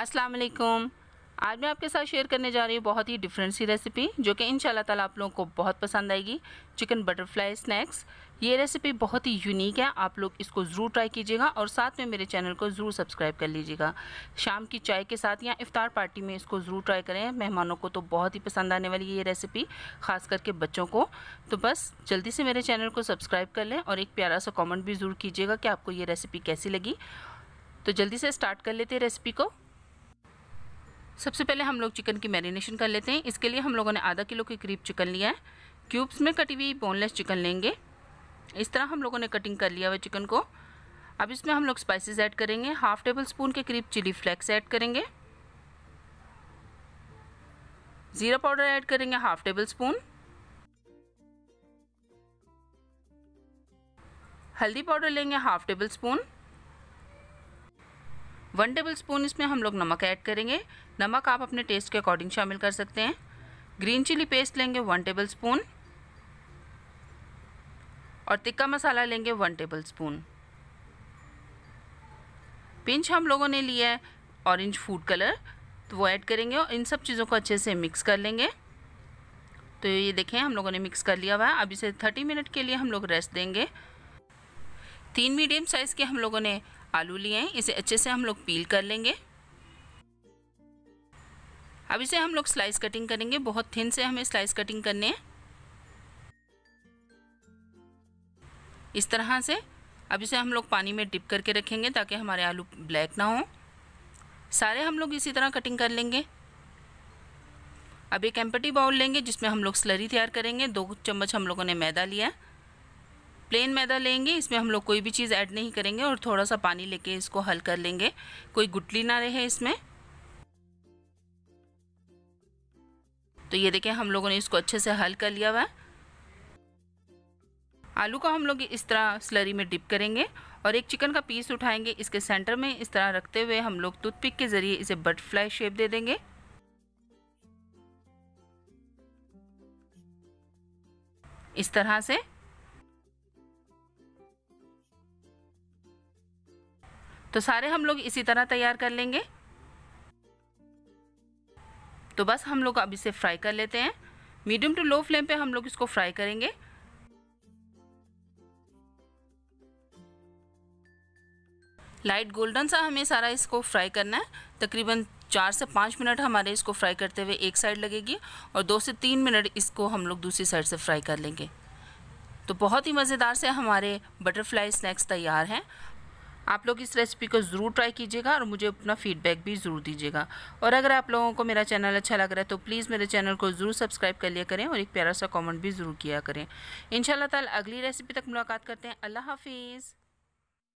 अस्सलाम वालेकुम आज मैं आपके साथ शेयर करने जा रही हूँ बहुत ही डिफरेंट सी रेसिपी जो कि इन ताला आप लोगों को बहुत पसंद आएगी चिकन बटरफ्लाई स्नैक्स ये रेसिपी बहुत ही यूनिक है आप लोग इसको ज़रूर ट्राई कीजिएगा और साथ में मेरे चैनल को ज़रूर सब्सक्राइब कर लीजिएगा शाम की चाय के साथ या इफ़ार पार्टी में इसको ज़रूर ट्राई करें मेहमानों को तो बहुत ही पसंद आने वाली है ये रेसिपी ख़ास करके बच्चों को तो बस जल्दी से मेरे चैनल को सब्सक्राइब कर लें और एक प्यारा सा कॉमेंट भी ज़रूर कीजिएगा कि आपको ये रेसिपी कैसी लगी तो जल्दी से स्टार्ट कर लेते हैं रेसिपी को सबसे पहले हम लोग चिकन की मैरिनेशन कर लेते हैं इसके लिए हम लोगों ने आधा किलो के करीब चिकन लिया है क्यूब्स में कटी हुई बोनलेस चिकन लेंगे इस तरह हम लोगों ने कटिंग कर लिया हुआ चिकन को अब इसमें हम लोग स्पाइसेस ऐड करेंगे हाफ टेबल स्पून के करीब चिली फ्लेक्स ऐड करेंगे ज़ीरा पाउडर ऐड करेंगे हाफ टेबल स्पून हल्दी पाउडर लेंगे half tablespoon one tablespoon इसमें हम लोग नमक ऐड करेंगे नमक आप अपने टेस्ट के अकॉर्डिंग शामिल कर सकते हैं ग्रीन चिली पेस्ट लेंगे वन टेबल स्पून और तिक्का मसाला लेंगे वन टेबल स्पून पिंच हम लोगों ने लिया है ऑरेंज फूड कलर तो वो ऐड करेंगे और इन सब चीज़ों को अच्छे से मिक्स कर लेंगे तो ये देखें हम लोगों ने मिक्स कर लिया हुआ है अब इसे थर्टी मिनट के लिए हम लोग रेस्ट देंगे तीन मीडियम साइज़ के हम लोगों ने आलू लिए हैं इसे अच्छे से हम लोग पील कर लेंगे अब इसे हम लोग स्लाइस कटिंग करेंगे बहुत थिन से हमें स्लाइस कटिंग करने हैं इस तरह से अब इसे हम लोग पानी में डिप करके रखेंगे ताकि हमारे आलू ब्लैक ना हो सारे हम लोग इसी तरह कटिंग कर लेंगे अब एक एम्पटी बाउल लेंगे जिसमें हम लोग स्लरी तैयार करेंगे दो चम्मच हम लोगों ने मैदा लिया प्लेन मैदा लेंगे इसमें हम लोग कोई भी चीज़ ऐड नहीं करेंगे और थोड़ा सा पानी लेके इसको हल कर लेंगे कोई गुटली ना रहे इसमें तो ये देखें हम लोगों ने इसको अच्छे से हल कर लिया हुआ है आलू का हम लोग इस तरह स्लरी में डिप करेंगे और एक चिकन का पीस उठाएंगे इसके सेंटर में इस तरह रखते हुए हम लोग टूथपिक के ज़रिए इसे बटरफ्लाई शेप दे देंगे इस तरह से तो सारे हम लोग इसी तरह तैयार कर लेंगे तो बस हम लोग अब इसे फ्राई कर लेते हैं मीडियम टू लो फ्लेम पे हम लोग इसको फ्राई करेंगे लाइट गोल्डन सा हमें सारा इसको फ्राई करना है तकरीबन चार से पाँच मिनट हमारे इसको फ्राई करते हुए एक साइड लगेगी और दो से तीन मिनट इसको हम लोग दूसरी साइड से फ्राई कर लेंगे तो बहुत ही मज़ेदार से हमारे बटरफ्लाई स्नैक्स तैयार हैं आप लोग इस रेसिपी को ज़रूर ट्राई कीजिएगा और मुझे अपना फीडबैक भी ज़रूर दीजिएगा और अगर आप लोगों को मेरा चैनल अच्छा लग रहा है तो प्लीज़ मेरे चैनल को ज़रूर सब्सक्राइब कर लिया करें और एक प्यारा सा कमेंट भी ज़रूर किया करें इन ताला अगली रेसिपी तक मुलाकात करते हैं अल्लाह हाफिज़